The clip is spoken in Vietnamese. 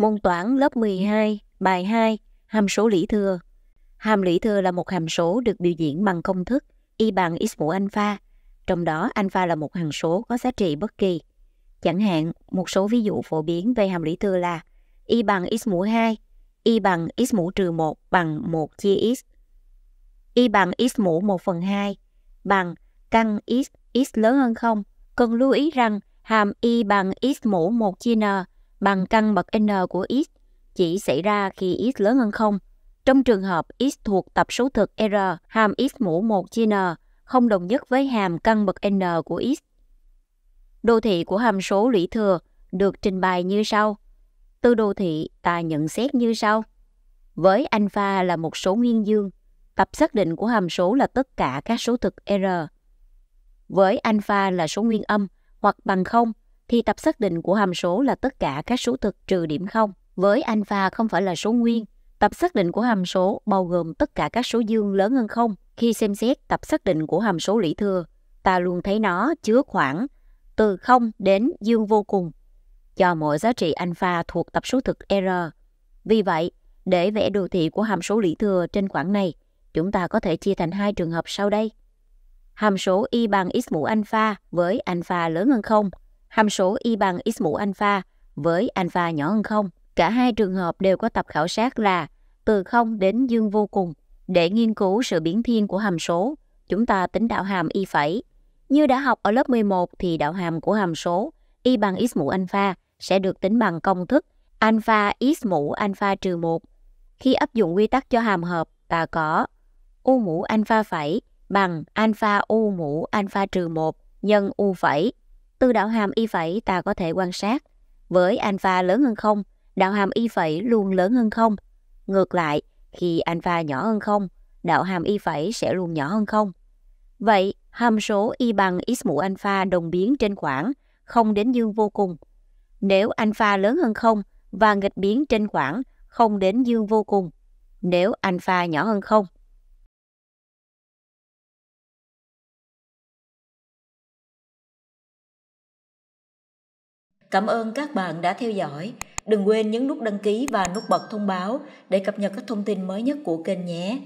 môn toán lớp 12, bài 2, hàm số lý thừa. Hàm lý thừa là một hàm số được biểu diễn bằng công thức y bằng x mũ alpha, trong đó alpha là một hằng số có giá trị bất kỳ. Chẳng hạn, một số ví dụ phổ biến về hàm lý thừa là y bằng x mũ 2, y bằng x mũ trừ 1 bằng 1 chia x, y bằng x mũ 1 phần 2 bằng căn x, x lớn hơn 0. Cần lưu ý rằng hàm y bằng x mũ 1 chia n bằng căn bậc n của x chỉ xảy ra khi x lớn hơn 0. Trong trường hợp x thuộc tập số thực R, hàm x mũ 1 chia n không đồng nhất với hàm căn bậc n của x. Đồ thị của hàm số lũy thừa được trình bày như sau. Từ đồ thị, ta nhận xét như sau. Với alpha là một số nguyên dương, tập xác định của hàm số là tất cả các số thực R. Với alpha là số nguyên âm hoặc bằng không thì tập xác định của hàm số là tất cả các số thực trừ điểm 0. Với alpha không phải là số nguyên, tập xác định của hàm số bao gồm tất cả các số dương lớn hơn 0. Khi xem xét tập xác định của hàm số lũy thừa, ta luôn thấy nó chứa khoảng từ 0 đến dương vô cùng cho mỗi giá trị alpha thuộc tập số thực R. Vì vậy, để vẽ đồ thị của hàm số lũy thừa trên khoảng này, chúng ta có thể chia thành hai trường hợp sau đây. Hàm số y bằng x mũ alpha với alpha lớn hơn 0 hàm số y bằng x mũ alpha với alpha nhỏ hơn 0. Cả hai trường hợp đều có tập khảo sát là từ 0 đến dương vô cùng. Để nghiên cứu sự biến thiên của hàm số, chúng ta tính đạo hàm y phẩy. Như đã học ở lớp 11 thì đạo hàm của hàm số y bằng x mũ alpha sẽ được tính bằng công thức alpha x mũ alpha trừ 1. Khi áp dụng quy tắc cho hàm hợp, ta có u mũ alpha phẩy bằng alpha u mũ alpha trừ 1 nhân u phẩy từ đạo hàm y phẩy ta có thể quan sát, với alpha lớn hơn không, đạo hàm y phẩy luôn lớn hơn không. Ngược lại, khi alpha nhỏ hơn không, đạo hàm y phẩy sẽ luôn nhỏ hơn không. Vậy, hàm số y bằng x mũ alpha đồng biến trên khoảng không đến dương vô cùng. Nếu alpha lớn hơn không và nghịch biến trên khoảng không đến dương vô cùng. Nếu alpha nhỏ hơn không Cảm ơn các bạn đã theo dõi. Đừng quên nhấn nút đăng ký và nút bật thông báo để cập nhật các thông tin mới nhất của kênh nhé.